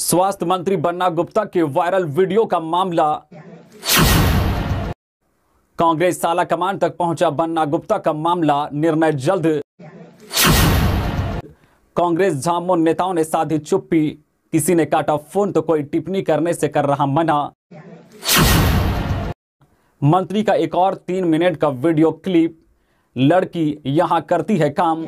स्वास्थ्य मंत्री बन्ना गुप्ता के वायरल वीडियो का मामला कांग्रेस साला कमान तक पहुंचा बन्ना गुप्ता का मामला निर्णय जल्द कांग्रेस झामो नेताओं ने साधी चुप्पी किसी ने काटा फोन तो कोई टिप्पणी करने से कर रहा मना मंत्री का एक और तीन मिनट का वीडियो क्लिप लड़की यहां करती है काम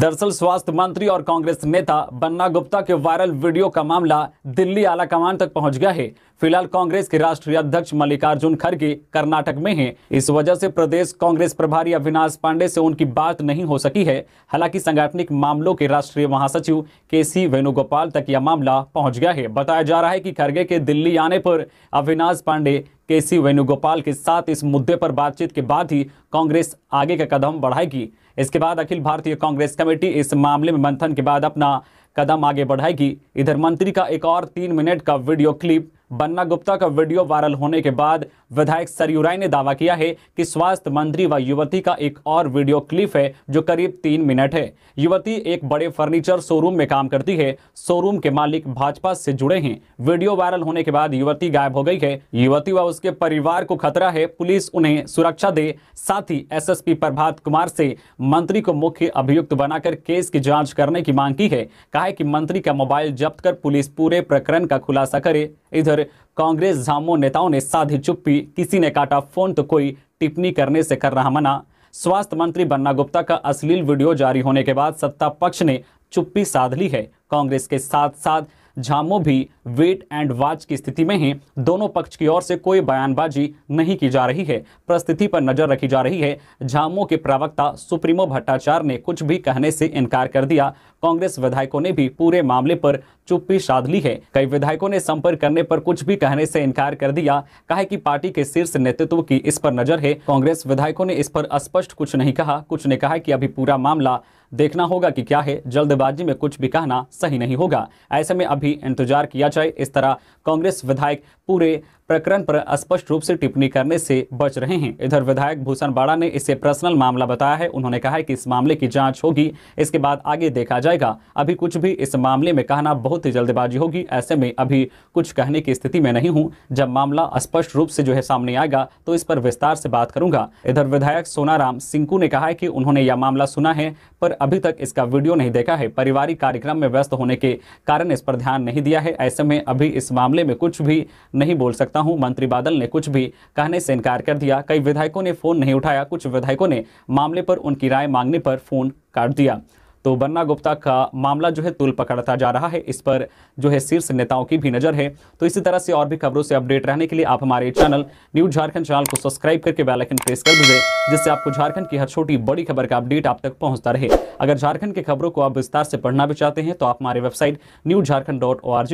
दरअसल स्वास्थ्य मंत्री और कांग्रेस नेता बन्ना गुप्ता के वायरल वीडियो का मामला दिल्ली आलाकमान तक पहुंच गया है फिलहाल कांग्रेस के राष्ट्रीय अध्यक्ष मल्लिकार्जुन खड़गे कर्नाटक में हैं इस वजह से प्रदेश कांग्रेस प्रभारी अविनाश पांडे से उनकी बात नहीं हो सकी है हालांकि संगठनिक मामलों के राष्ट्रीय महासचिव के सी वेणुगोपाल तक यह मामला पहुँच गया है बताया जा रहा है की खड़गे के दिल्ली आने पर अविनाश पांडे के सी वेणुगोपाल के साथ इस मुद्दे पर बातचीत के बाद ही कांग्रेस आगे का कदम बढ़ाएगी इसके बाद अखिल भारतीय कांग्रेस कमेटी इस मामले में मंथन के बाद अपना कदम आगे बढ़ाएगी इधर मंत्री का एक और तीन मिनट का वीडियो क्लिप बन्ना गुप्ता का वीडियो वायरल होने के बाद विधायक सरयू राय ने दावा किया है कि स्वास्थ्य मंत्री व युवती का एक और वीडियो क्लिप है जो करीब तीन मिनट है युवती एक बड़े फर्नीचर शोरूम में काम करती है शोरूम के मालिक भाजपा से जुड़े हैं वीडियो वायरल होने के बाद युवती गायब हो गई है युवती व उसके परिवार को खतरा है पुलिस उन्हें सुरक्षा दे साथ ही एस प्रभात कुमार से मंत्री को मुख्य अभियुक्त बनाकर केस की जाँच करने की मांग की है कहा है कि मंत्री का मोबाइल जब्त कर पुलिस पूरे प्रकरण का खुलासा करे इधर कांग्रेस झामो नेताओं ने साधी चुप्पी किसी ने काटा फोन तो कोई टिप्पणी करने से कर रहा मना स्वास्थ्य मंत्री बन्ना गुप्ता का अश्लील वीडियो जारी होने के बाद सत्ता पक्ष ने चुप्पी साध ली है कांग्रेस के साथ साथ झामो भी वेट एंड वाच की स्थिति में हैं दोनों पक्ष की ओर से कोई बयानबाजी नहीं की जा रही है परिस्थिति पर नजर रखी जा रही है झामो के प्रवक्ता सुप्रीमो भट्टाचार्य ने कुछ भी कहने से इनकार कर दिया कांग्रेस विधायकों ने भी पूरे मामले पर चुप्पी साध ली है कई विधायकों ने संपर्क करने पर कुछ भी कहने से इनकार कर दिया कहा कि पार्टी के शीर्ष नेतृत्व की इस पर नजर है कांग्रेस विधायकों ने इस पर स्पष्ट कुछ नहीं कहा कुछ ने कहा कि अभी पूरा मामला देखना होगा कि क्या है जल्दबाजी में कुछ भी कहना सही नहीं होगा ऐसे में अभी इंतजार किया जाए इस तरह कांग्रेस विधायक पूरे प्रकरण पर स्पष्ट रूप से टिप्पणी करने से बच रहे हैं इधर विधायक भूषण बाड़ा ने इसे पर्सनल मामला बताया है उन्होंने कहा है कि इस मामले की जांच होगी इसके बाद आगे देखा जाएगा अभी कुछ भी इस मामले में कहना बहुत ही जल्दबाजी होगी ऐसे में अभी कुछ कहने की स्थिति में नहीं हूं जब मामला स्पष्ट रूप से जो है सामने आएगा तो इस पर विस्तार से बात करूंगा इधर विधायक सोनाराम सिंकू ने कहा है कि उन्होंने यह मामला सुना है पर अभी तक इसका वीडियो नहीं देखा है पारिवारिक कार्यक्रम में व्यस्त होने के कारण इस पर ध्यान नहीं दिया है ऐसे में अभी इस मामले में कुछ भी नहीं बोल सकता हूं मंत्री बादल ने कुछ भी कहने से इनकार कर दिया कई विधायकों ने फ़ोन नहीं उठाया कुछ विधायकों ने मामले पर उनकी राय मांगने पर फ़ोन काट दिया तो बन्ना गुप्ता का मामला जो है तुल पकड़ता जा रहा है इस पर जो है शीर्ष नेताओं की भी नज़र है तो इसी तरह से और भी खबरों से अपडेट रहने के लिए आप हमारे चैनल न्यूज झारखंड चैनल को सब्सक्राइब करके बेलाइकन प्रेस कर दीजिए जिससे आपको झारखंड की हर छोटी बड़ी खबर का अपडेट आप तक पहुँचता रहे अगर झारखंड की खबरों को आप विस्तार से पढ़ना भी चाहते हैं तो आप हमारे वेबसाइट न्यूज झारखंड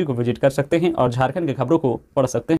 को विजिट कर सकते हैं और झारखंड की खबरों को पढ़ सकते हैं